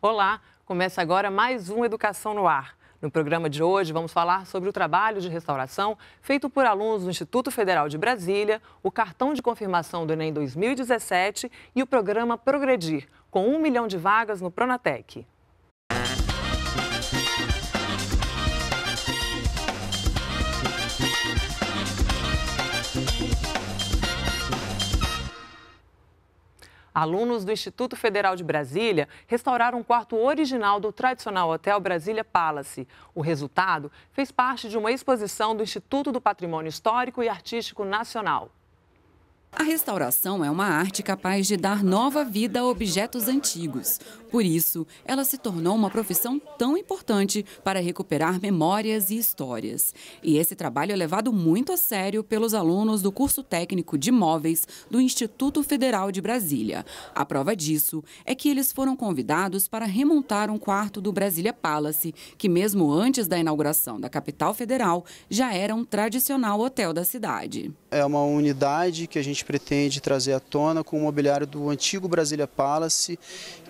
Olá, começa agora mais um Educação no Ar. No programa de hoje, vamos falar sobre o trabalho de restauração feito por alunos do Instituto Federal de Brasília, o cartão de confirmação do Enem 2017 e o programa Progredir, com um milhão de vagas no Pronatec. Alunos do Instituto Federal de Brasília restauraram um quarto original do tradicional Hotel Brasília Palace. O resultado fez parte de uma exposição do Instituto do Patrimônio Histórico e Artístico Nacional. A restauração é uma arte capaz de dar nova vida a objetos antigos. Por isso, ela se tornou uma profissão tão importante para recuperar memórias e histórias. E esse trabalho é levado muito a sério pelos alunos do curso técnico de móveis do Instituto Federal de Brasília. A prova disso é que eles foram convidados para remontar um quarto do Brasília Palace, que mesmo antes da inauguração da capital federal, já era um tradicional hotel da cidade. É uma unidade que a gente gente pretende trazer à tona com o mobiliário do antigo Brasília Palace,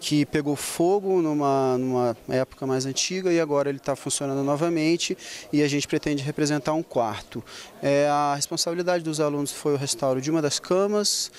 que pegou fogo numa, numa época mais antiga e agora ele está funcionando novamente e a gente pretende representar um quarto. É, a responsabilidade dos alunos foi o restauro de uma das camas,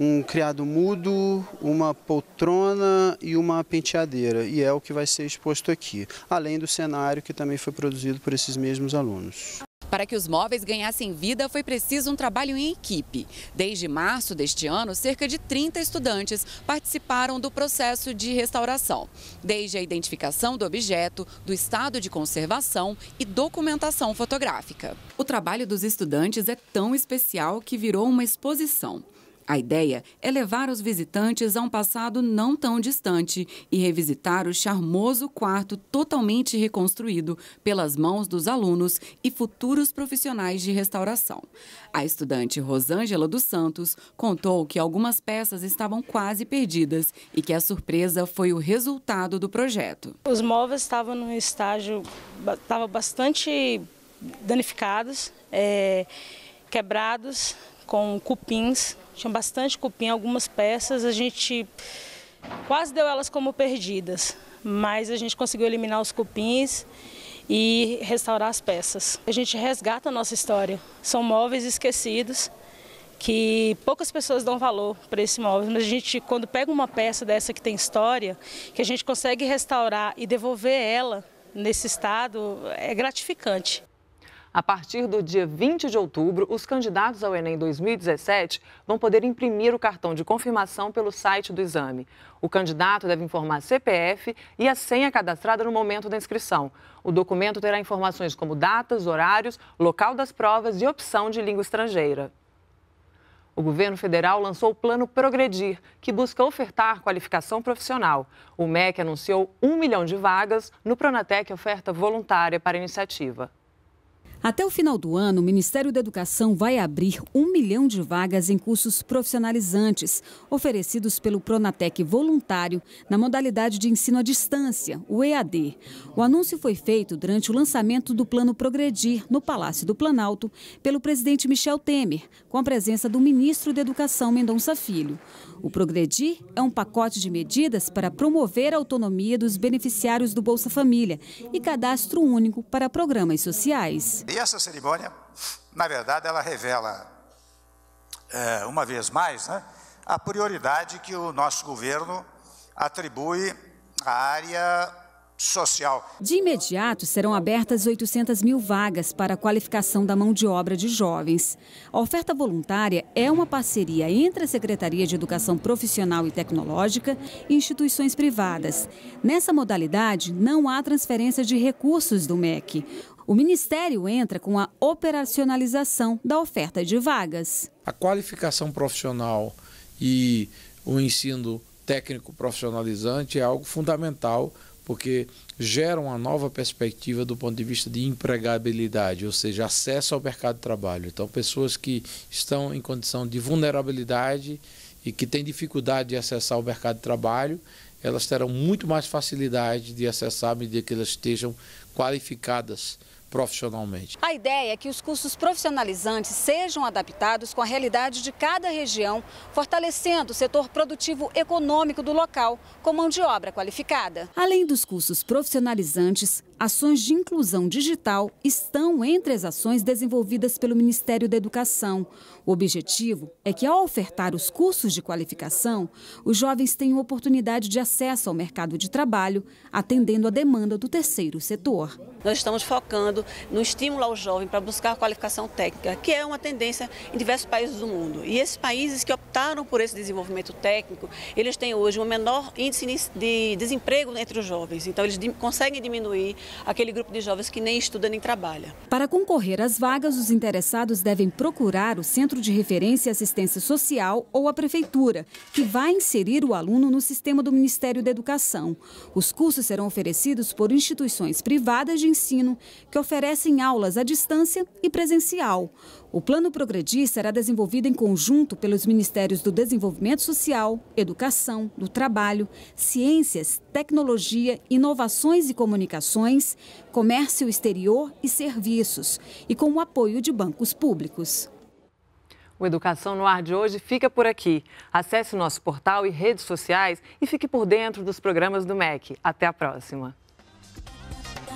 um criado mudo, uma poltrona e uma penteadeira, e é o que vai ser exposto aqui, além do cenário que também foi produzido por esses mesmos alunos. Para que os móveis ganhassem vida, foi preciso um trabalho em equipe. Desde março deste ano, cerca de 30 estudantes participaram do processo de restauração, desde a identificação do objeto, do estado de conservação e documentação fotográfica. O trabalho dos estudantes é tão especial que virou uma exposição. A ideia é levar os visitantes a um passado não tão distante e revisitar o charmoso quarto totalmente reconstruído pelas mãos dos alunos e futuros profissionais de restauração. A estudante Rosângela dos Santos contou que algumas peças estavam quase perdidas e que a surpresa foi o resultado do projeto. Os móveis estavam num estágio, estava bastante danificados, é, quebrados, com cupins, tinha bastante cupim, algumas peças, a gente quase deu elas como perdidas, mas a gente conseguiu eliminar os cupins e restaurar as peças. A gente resgata a nossa história. São móveis esquecidos que poucas pessoas dão valor para esse móvel, mas a gente quando pega uma peça dessa que tem história, que a gente consegue restaurar e devolver ela nesse estado, é gratificante. A partir do dia 20 de outubro, os candidatos ao Enem 2017 vão poder imprimir o cartão de confirmação pelo site do exame. O candidato deve informar CPF e a senha cadastrada no momento da inscrição. O documento terá informações como datas, horários, local das provas e opção de língua estrangeira. O governo federal lançou o Plano Progredir, que busca ofertar qualificação profissional. O MEC anunciou 1 milhão de vagas no Pronatec Oferta Voluntária para a iniciativa. Até o final do ano, o Ministério da Educação vai abrir um milhão de vagas em cursos profissionalizantes, oferecidos pelo Pronatec Voluntário, na modalidade de ensino à distância, o EAD. O anúncio foi feito durante o lançamento do Plano Progredir, no Palácio do Planalto, pelo presidente Michel Temer, com a presença do ministro da Educação, Mendonça Filho. O Progredir é um pacote de medidas para promover a autonomia dos beneficiários do Bolsa Família e cadastro único para programas sociais. E essa cerimônia, na verdade, ela revela, é, uma vez mais, né, a prioridade que o nosso governo atribui à área social. De imediato, serão abertas 800 mil vagas para a qualificação da mão de obra de jovens. A oferta voluntária é uma parceria entre a Secretaria de Educação Profissional e Tecnológica e instituições privadas. Nessa modalidade, não há transferência de recursos do MEC. O Ministério entra com a operacionalização da oferta de vagas. A qualificação profissional e o ensino técnico profissionalizante é algo fundamental porque gera uma nova perspectiva do ponto de vista de empregabilidade, ou seja, acesso ao mercado de trabalho. Então, pessoas que estão em condição de vulnerabilidade e que têm dificuldade de acessar o mercado de trabalho, elas terão muito mais facilidade de acessar à medida que elas estejam qualificadas profissionalmente. A ideia é que os cursos profissionalizantes sejam adaptados com a realidade de cada região, fortalecendo o setor produtivo econômico do local com mão de obra qualificada. Além dos cursos profissionalizantes, ações de inclusão digital estão entre as ações desenvolvidas pelo Ministério da Educação. O objetivo é que, ao ofertar os cursos de qualificação, os jovens tenham oportunidade de acesso ao mercado de trabalho, atendendo a demanda do terceiro setor. Nós estamos focando no estímulo ao jovem para buscar qualificação técnica, que é uma tendência em diversos países do mundo. E esses países que optaram por esse desenvolvimento técnico, eles têm hoje um menor índice de desemprego entre os jovens. Então, eles conseguem diminuir aquele grupo de jovens que nem estuda nem trabalha. Para concorrer às vagas, os interessados devem procurar o Centro de Referência e Assistência Social ou a Prefeitura, que vai inserir o aluno no sistema do Ministério da Educação. Os cursos serão oferecidos por instituições privadas de ensino que oferecem aulas à distância e presencial. O Plano Progredir será desenvolvido em conjunto pelos Ministérios do Desenvolvimento Social, Educação, do Trabalho, Ciências, Tecnologia, Inovações e Comunicações, Comércio Exterior e Serviços, e com o apoio de bancos públicos. O Educação no Ar de hoje fica por aqui. Acesse nosso portal e redes sociais e fique por dentro dos programas do MEC. Até a próxima!